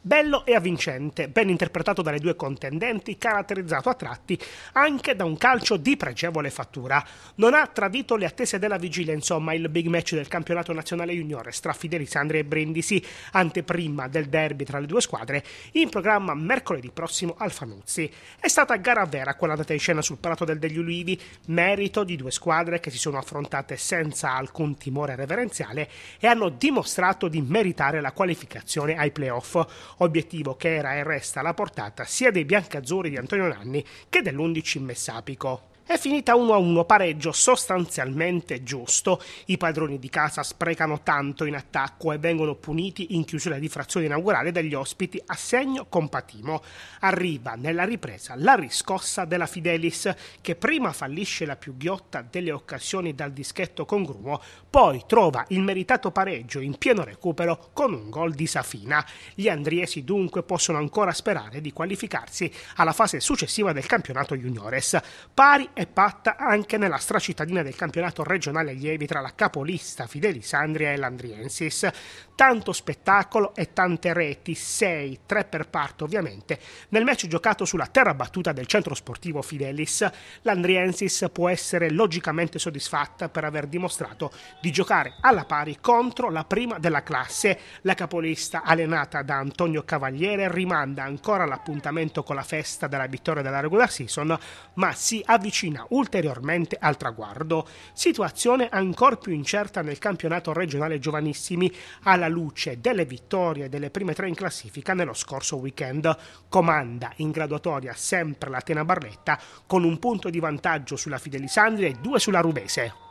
bello e avvincente, ben interpretato dalle due contendenti, caratterizzato a tratti anche da un calcio di pregevole fattura. Non ha tradito le attese della vigilia, insomma, il big match del campionato nazionale juniore strafideli Sandri e Brindisi, anteprima del derby tra le due squadre, in programma mercoledì prossimo al Fanuzzi. È stata gara vera quella data in scena sul Prato del degli Ulivi, merito di due squadre che si sono affrontate senza alcun timore reverenziale e hanno dimostrato di meritare la qualificazione ai playoff obiettivo che era e resta la portata sia dei biancazzurri di Antonio Nanni che dell'11 Messapico. È finita 1-1, pareggio sostanzialmente giusto. I padroni di casa sprecano tanto in attacco e vengono puniti in chiusura di frazione inaugurale dagli ospiti a segno compatimo. Arriva nella ripresa la riscossa della Fidelis, che prima fallisce la più ghiotta delle occasioni dal dischetto con Grumo, poi trova il meritato pareggio in pieno recupero con un gol di Safina. Gli andriesi dunque possono ancora sperare di qualificarsi alla fase successiva del campionato juniores. Pari è patta anche nella stracittadina del campionato regionale allievi tra la capolista Fidelisandria e l'Andriensis. Tanto spettacolo e tante reti, 6, 3 per parto ovviamente, nel match giocato sulla terra battuta del centro sportivo Fidelis. L'Andriensis può essere logicamente soddisfatta per aver dimostrato di giocare alla pari contro la prima della classe. La capolista, allenata da Antonio Cavaliere, rimanda ancora l'appuntamento con la festa della vittoria della regular season, ma si avvicina avvicina ulteriormente al traguardo. Situazione ancor più incerta nel campionato regionale giovanissimi alla luce delle vittorie delle prime tre in classifica nello scorso weekend. Comanda in graduatoria sempre la Tena Barletta con un punto di vantaggio sulla Fidelisandria e due sulla Rubese.